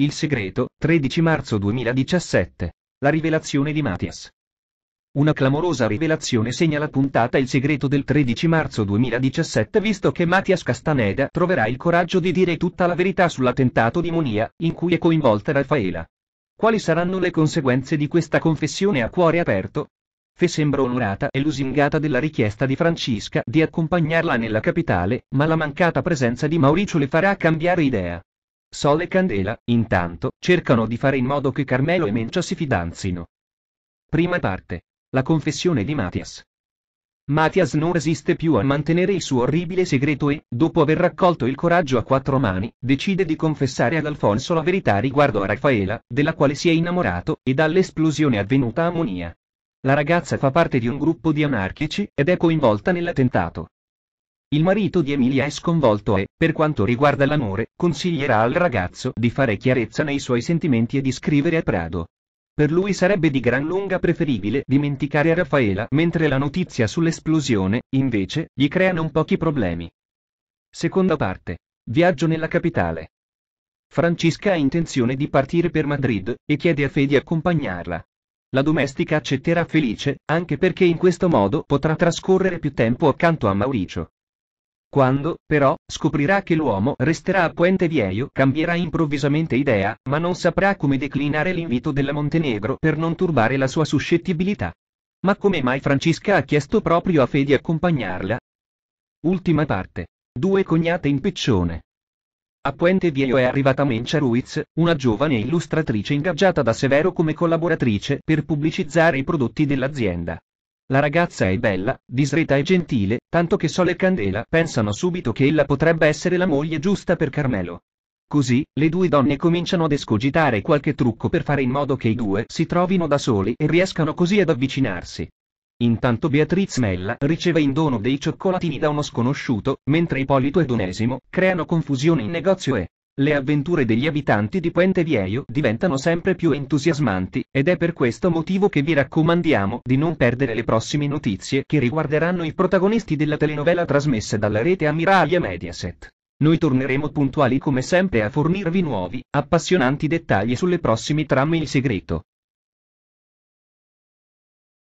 Il segreto, 13 marzo 2017. La rivelazione di Mathias. Una clamorosa rivelazione segna la puntata Il segreto del 13 marzo 2017 visto che Mathias Castaneda troverà il coraggio di dire tutta la verità sull'attentato di Monia, in cui è coinvolta Raffaela. Quali saranno le conseguenze di questa confessione a cuore aperto? Fe sembra onorata e lusingata della richiesta di Francisca di accompagnarla nella capitale, ma la mancata presenza di Mauricio le farà cambiare idea. Sol e Candela, intanto, cercano di fare in modo che Carmelo e Mencia si fidanzino. Prima parte. La confessione di Mattias. Mattias non resiste più a mantenere il suo orribile segreto e, dopo aver raccolto il coraggio a quattro mani, decide di confessare ad Alfonso la verità riguardo a Raffaela, della quale si è innamorato, e dall'esplosione avvenuta a Monia. La ragazza fa parte di un gruppo di anarchici, ed è coinvolta nell'attentato. Il marito di Emilia è sconvolto e, per quanto riguarda l'amore, consiglierà al ragazzo di fare chiarezza nei suoi sentimenti e di scrivere a Prado. Per lui sarebbe di gran lunga preferibile dimenticare Raffaela mentre la notizia sull'esplosione, invece, gli crea non pochi problemi. Seconda parte. Viaggio nella capitale. Francesca ha intenzione di partire per Madrid, e chiede a Fede di accompagnarla. La domestica accetterà felice, anche perché in questo modo potrà trascorrere più tempo accanto a Mauricio. Quando, però, scoprirà che l'uomo resterà a Puente Viejo, cambierà improvvisamente idea, ma non saprà come declinare l'invito della Montenegro per non turbare la sua suscettibilità. Ma come mai Francesca ha chiesto proprio a Fede di accompagnarla? Ultima parte. Due cognate in piccione. A Puente Viejo è arrivata Mencia Ruiz, una giovane illustratrice ingaggiata da Severo come collaboratrice per pubblicizzare i prodotti dell'azienda. La ragazza è bella, disreta e gentile, tanto che Sol e Candela pensano subito che ella potrebbe essere la moglie giusta per Carmelo. Così, le due donne cominciano ad escogitare qualche trucco per fare in modo che i due si trovino da soli e riescano così ad avvicinarsi. Intanto Beatriz Mella riceve in dono dei cioccolatini da uno sconosciuto, mentre Ippolito ed Onesimo creano confusione in negozio e le avventure degli abitanti di Puente Viejo diventano sempre più entusiasmanti, ed è per questo motivo che vi raccomandiamo di non perdere le prossime notizie che riguarderanno i protagonisti della telenovela trasmessa dalla rete Ammiraglia Mediaset. Noi torneremo puntuali come sempre a fornirvi nuovi, appassionanti dettagli sulle prossime trame Il Segreto.